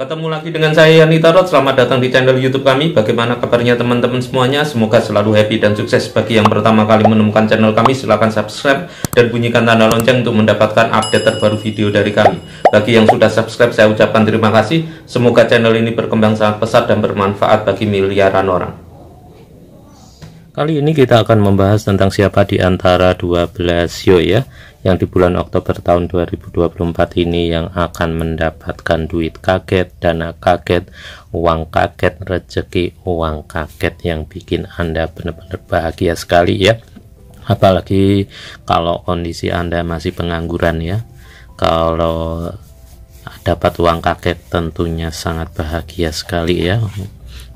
Ketemu lagi dengan saya Yani Tarot. selamat datang di channel YouTube kami. Bagaimana kabarnya teman-teman semuanya? Semoga selalu happy dan sukses. Bagi yang pertama kali menemukan channel kami, silahkan subscribe dan bunyikan tanda lonceng untuk mendapatkan update terbaru video dari kami. Bagi yang sudah subscribe, saya ucapkan terima kasih. Semoga channel ini berkembang sangat pesat dan bermanfaat bagi miliaran orang. Kali ini kita akan membahas tentang siapa di antara 12 yo ya yang di bulan Oktober tahun 2024 ini yang akan mendapatkan duit kaget, dana kaget, uang kaget, rezeki uang kaget yang bikin Anda benar-benar bahagia sekali ya. Apalagi kalau kondisi Anda masih pengangguran ya. Kalau dapat uang kaget tentunya sangat bahagia sekali ya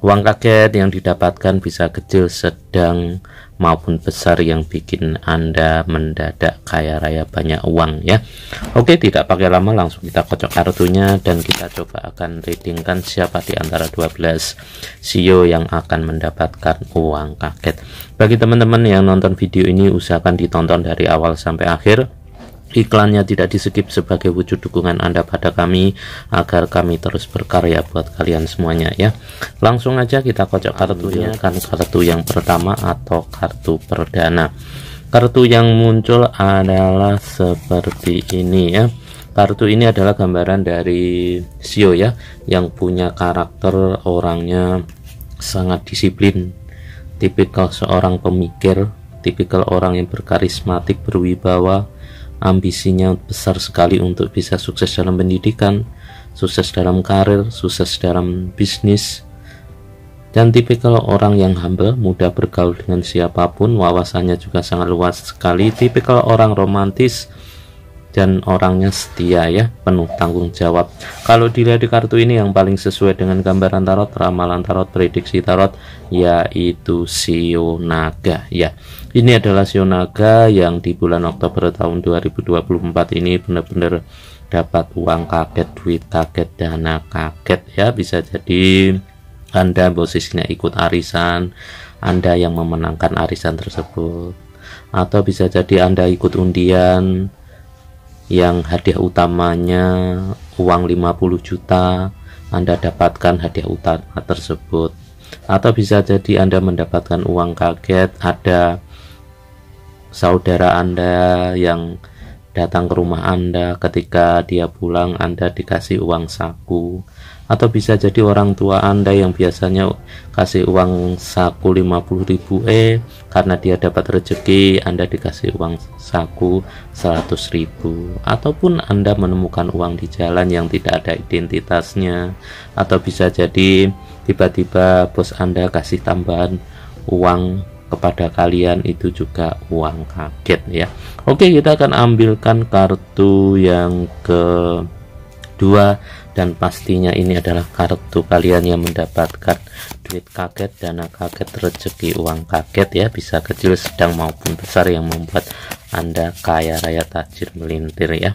Uang kaget yang didapatkan bisa kecil, sedang, maupun besar yang bikin Anda mendadak kaya raya banyak uang ya. Oke, tidak pakai lama langsung kita kocok kartunya dan kita coba akan readingkan siapa di antara 12 CEO yang akan mendapatkan uang kaget. Bagi teman-teman yang nonton video ini usahakan ditonton dari awal sampai akhir Iklannya tidak disekip sebagai wujud dukungan Anda pada kami agar kami terus berkarya buat kalian semuanya ya. Langsung aja kita kocok kartunya kan kartu yang pertama atau kartu perdana. Kartu yang muncul adalah seperti ini ya. Kartu ini adalah gambaran dari Sio ya yang punya karakter orangnya sangat disiplin. Tipikal seorang pemikir, tipikal orang yang berkarismatik, berwibawa, ambisinya besar sekali untuk bisa sukses dalam pendidikan, sukses dalam karir, sukses dalam bisnis. Dan tipikal orang yang humble, mudah bergaul dengan siapapun, wawasannya juga sangat luas sekali, tipikal orang romantis dan orangnya setia ya, penuh tanggung jawab. Kalau dilihat di kartu ini yang paling sesuai dengan gambaran tarot, ramalan tarot, prediksi tarot, yaitu Sio Naga ya. Ini adalah sio yang di bulan Oktober tahun 2024 ini benar-benar dapat uang kaget, duit kaget, dana kaget ya bisa jadi anda posisinya ikut arisan, Anda yang memenangkan arisan tersebut. Atau bisa jadi Anda ikut undian yang hadiah utamanya uang 50 juta, Anda dapatkan hadiah utama tersebut. Atau bisa jadi Anda mendapatkan uang kaget, ada saudara Anda yang datang ke rumah Anda ketika dia pulang Anda dikasih uang saku atau bisa jadi orang tua Anda yang biasanya kasih uang saku 50.000 eh karena dia dapat rezeki Anda dikasih uang saku 100.000 ataupun Anda menemukan uang di jalan yang tidak ada identitasnya atau bisa jadi tiba-tiba bos Anda kasih tambahan uang kepada kalian itu juga uang kaget ya Oke kita akan ambilkan kartu yang kedua dan pastinya ini adalah kartu kalian yang mendapatkan duit kaget dana kaget rezeki uang kaget ya bisa kecil sedang maupun besar yang membuat anda kaya raya tajir melintir ya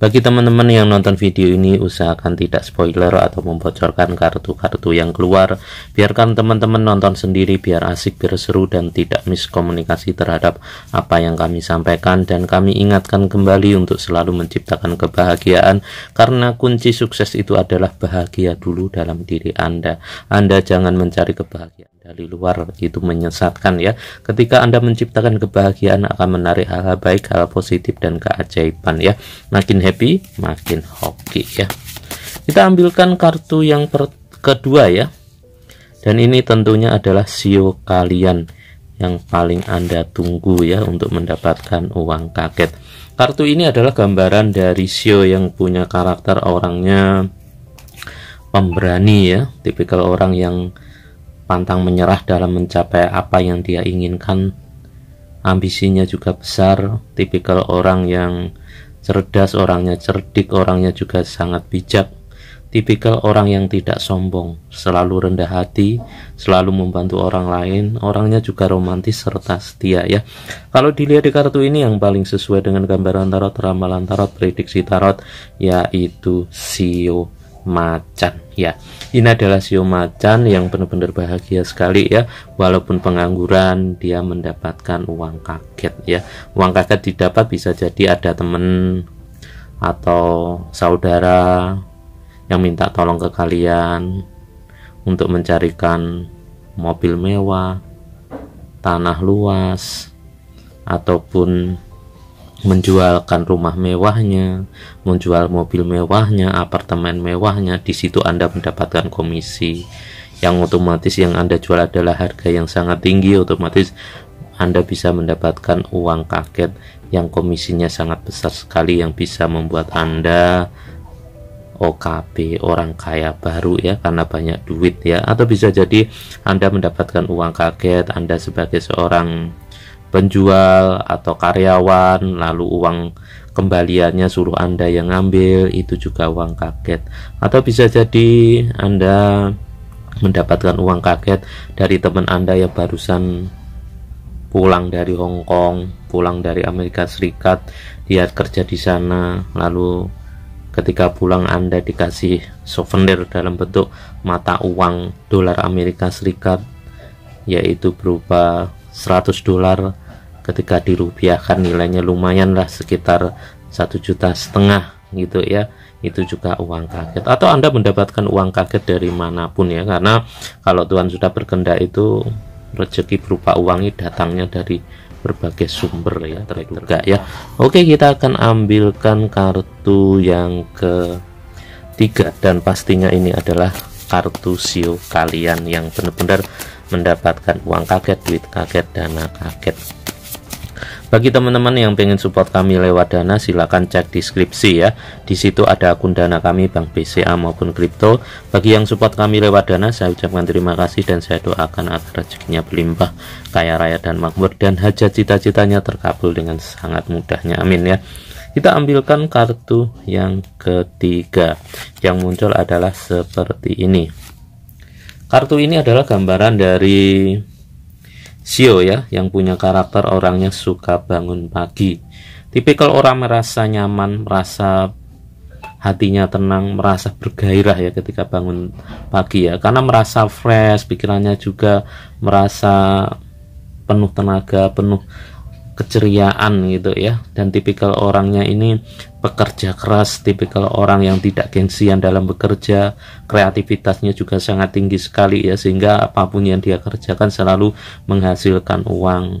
bagi teman-teman yang nonton video ini, usahakan tidak spoiler atau membocorkan kartu-kartu yang keluar. Biarkan teman-teman nonton sendiri biar asik, biar seru, dan tidak miskomunikasi terhadap apa yang kami sampaikan. Dan kami ingatkan kembali untuk selalu menciptakan kebahagiaan, karena kunci sukses itu adalah bahagia dulu dalam diri Anda. Anda jangan mencari kebahagiaan dari luar itu menyesatkan ya. Ketika Anda menciptakan kebahagiaan akan menarik hal-hal baik, hal positif dan keajaiban ya. Makin happy, makin hoki ya. Kita ambilkan kartu yang kedua ya. Dan ini tentunya adalah sio e kalian yang paling Anda tunggu ya untuk mendapatkan uang kaget. Kartu ini adalah gambaran dari sio e yang punya karakter orangnya pemberani ya, tipikal orang yang pantang menyerah dalam mencapai apa yang dia inginkan. Ambisinya juga besar, tipikal orang yang cerdas, orangnya cerdik, orangnya juga sangat bijak. Tipikal orang yang tidak sombong, selalu rendah hati, selalu membantu orang lain, orangnya juga romantis serta setia ya. Kalau dilihat di kartu ini yang paling sesuai dengan gambaran tarot, ramalan tarot, prediksi tarot, yaitu Sio macan ya ini adalah sio macan yang benar-benar bahagia sekali ya walaupun pengangguran dia mendapatkan uang kaget ya uang kaget didapat bisa jadi ada temen atau saudara yang minta tolong ke kalian untuk mencarikan mobil mewah tanah luas ataupun menjualkan rumah mewahnya, menjual mobil mewahnya, apartemen mewahnya, di situ Anda mendapatkan komisi yang otomatis yang Anda jual adalah harga yang sangat tinggi, otomatis Anda bisa mendapatkan uang kaget yang komisinya sangat besar sekali yang bisa membuat Anda OKP orang kaya baru ya karena banyak duit ya atau bisa jadi Anda mendapatkan uang kaget Anda sebagai seorang penjual atau karyawan, lalu uang kembaliannya suruh Anda yang ngambil, itu juga uang kaget. Atau bisa jadi Anda mendapatkan uang kaget dari teman Anda yang barusan pulang dari Hong Kong, pulang dari Amerika Serikat, dia kerja di sana, lalu ketika pulang Anda dikasih souvenir dalam bentuk mata uang dolar Amerika Serikat yaitu berupa 100 dolar ketika dirupiahkan nilainya lumayan lah sekitar satu juta setengah gitu ya itu juga uang kaget atau Anda mendapatkan uang kaget dari manapun ya karena kalau Tuhan sudah berkehendak itu rezeki berupa uang uangnya datangnya dari berbagai sumber ya terduga ya Oke kita akan ambilkan kartu yang ke tiga dan pastinya ini adalah kartu sio kalian yang benar-benar mendapatkan uang kaget, duit kaget, dana kaget. Bagi teman-teman yang pengen support kami lewat Dana, silahkan cek deskripsi ya. Di situ ada akun Dana kami, Bank BCA maupun kripto. Bagi yang support kami lewat Dana, saya ucapkan terima kasih dan saya doakan agar rezekinya berlimpah, kaya raya dan makmur, dan hajat cita-citanya terkabul dengan sangat mudahnya. Amin ya. Kita ambilkan kartu yang ketiga. Yang muncul adalah seperti ini. Kartu ini adalah gambaran dari Sio ya, yang punya karakter orangnya suka bangun pagi. Tipikal orang merasa nyaman, merasa hatinya tenang, merasa bergairah ya ketika bangun pagi ya. Karena merasa fresh, pikirannya juga merasa penuh tenaga, penuh keceriaan gitu ya dan tipikal orangnya ini pekerja keras tipikal orang yang tidak gengsian dalam bekerja kreativitasnya juga sangat tinggi sekali ya sehingga apapun yang dia kerjakan selalu menghasilkan uang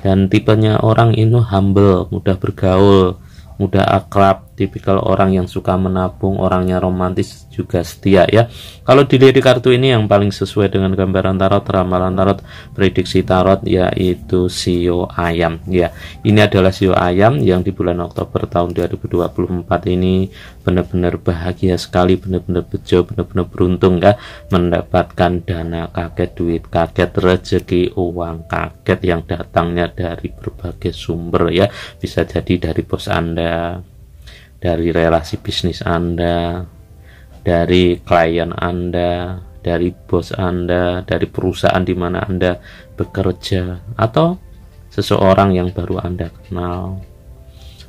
dan tipenya orang ini humble mudah bergaul mudah akrab tipikal orang yang suka menabung, orangnya romantis juga setia ya. Kalau dilihat di kartu ini yang paling sesuai dengan gambaran tarot, ramalan tarot, prediksi tarot yaitu sio ayam ya. Ini adalah sio ayam yang di bulan Oktober tahun 2024 ini benar-benar bahagia sekali, benar-benar bejo, benar-benar beruntung ya mendapatkan dana kaget, duit kaget, rezeki uang kaget yang datangnya dari berbagai sumber ya. Bisa jadi dari bos Anda, dari relasi bisnis Anda, dari klien Anda, dari bos Anda, dari perusahaan di mana Anda bekerja, atau seseorang yang baru Anda kenal.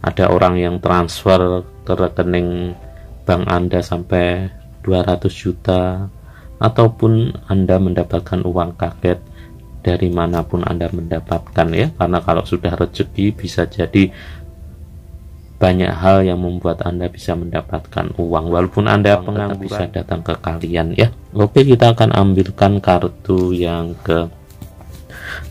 Ada orang yang transfer ke rekening bank Anda sampai 200 juta, ataupun Anda mendapatkan uang kaget dari manapun Anda mendapatkan ya, karena kalau sudah rezeki bisa jadi banyak hal yang membuat Anda bisa mendapatkan uang walaupun Anda pengangguran bisa datang ke kalian ya. Oke, kita akan ambilkan kartu yang ke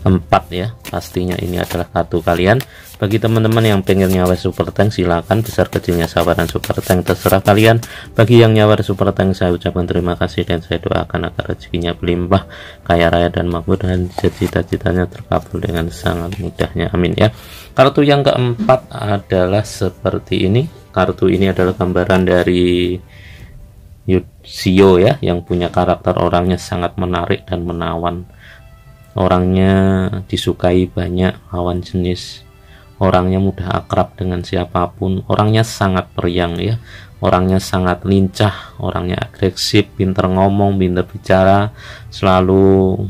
empat ya. Pastinya ini adalah kartu kalian. Bagi teman-teman yang pengen nyawa super tank silakan besar kecilnya sawaran super tank terserah kalian. Bagi yang nyawa super tank saya ucapkan terima kasih dan saya doakan agar rezekinya berlimpah, kaya raya dan makmur dan cita-citanya terkabul dengan sangat mudahnya. Amin ya. Kartu yang keempat adalah seperti ini. Kartu ini adalah gambaran dari Yutsio ya yang punya karakter orangnya sangat menarik dan menawan. Orangnya disukai banyak lawan jenis orangnya mudah akrab dengan siapapun, orangnya sangat periang ya, orangnya sangat lincah, orangnya agresif, pinter ngomong, pinter bicara, selalu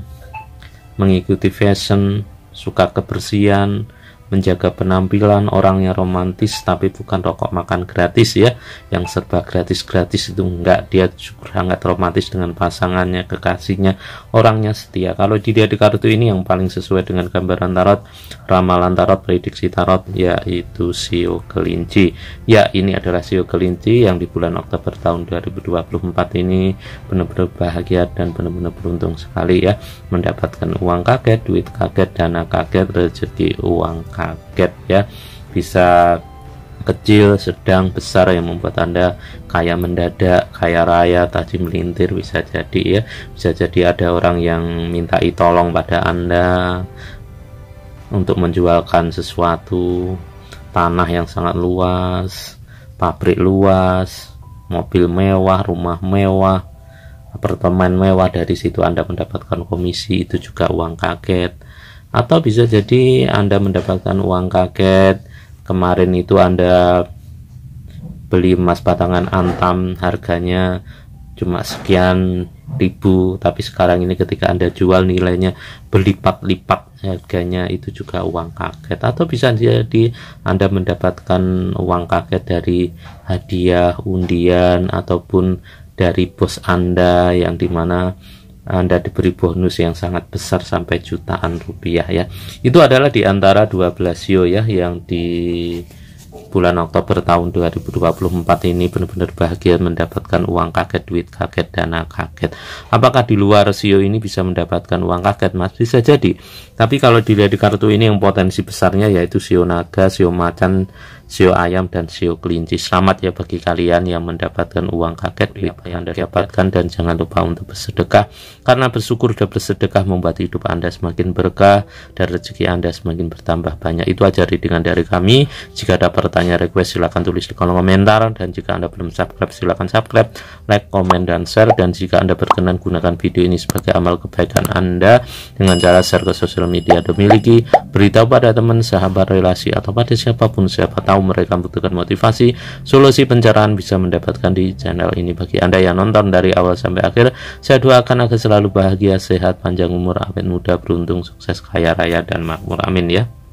mengikuti fashion, suka kebersihan, menjaga penampilan orang yang romantis tapi bukan rokok makan gratis ya yang serba gratis-gratis itu enggak dia sangat romantis dengan pasangannya kekasihnya orangnya setia kalau dia di kartu ini yang paling sesuai dengan gambaran tarot ramalan tarot prediksi tarot yaitu sio kelinci ya ini adalah sio kelinci yang di bulan Oktober tahun 2024 ini benar-benar bahagia dan benar-benar beruntung sekali ya mendapatkan uang kaget duit kaget dana kaget rezeki uang kaget ya bisa kecil, sedang, besar yang membuat Anda kaya mendadak, kaya raya, tajim melintir bisa jadi ya. Bisa jadi ada orang yang minta tolong pada Anda untuk menjualkan sesuatu, tanah yang sangat luas, pabrik luas, mobil mewah, rumah mewah, apartemen mewah dari situ Anda mendapatkan komisi itu juga uang kaget atau bisa jadi Anda mendapatkan uang kaget kemarin itu Anda beli emas batangan antam harganya cuma sekian ribu tapi sekarang ini ketika anda jual nilainya berlipat-lipat harganya itu juga uang kaget atau bisa jadi anda mendapatkan uang kaget dari hadiah undian ataupun dari bos anda yang dimana anda diberi bonus yang sangat besar sampai jutaan rupiah ya. Itu adalah di antara 12 sio ya yang di bulan Oktober tahun 2024 ini benar-benar bahagia mendapatkan uang kaget, duit kaget, dana kaget. Apakah di luar sio ini bisa mendapatkan uang kaget, Mas? Bisa jadi. Tapi kalau dilihat di kartu ini yang potensi besarnya yaitu sio naga, sio macan, sio ayam dan sio kelinci. Selamat ya bagi kalian yang mendapatkan uang kaget dari apa yang Anda iya. dapatkan dan jangan lupa untuk bersedekah karena bersyukur dan bersedekah membuat hidup Anda semakin berkah dan rezeki Anda semakin bertambah banyak. Itu aja readingan dari kami. Jika ada pertanyaan request silahkan tulis di kolom komentar dan jika Anda belum subscribe silahkan subscribe, like, comment dan share dan jika Anda berkenan gunakan video ini sebagai amal kebaikan Anda dengan cara share ke sosial media dimiliki beritahu pada teman, sahabat, relasi atau pada siapapun siapa tahu atau mereka membutuhkan motivasi, solusi pencerahan bisa mendapatkan di channel ini. Bagi Anda yang nonton dari awal sampai akhir, saya doakan agar selalu bahagia, sehat, panjang umur, awet muda, beruntung, sukses, kaya raya, dan makmur. Amin ya.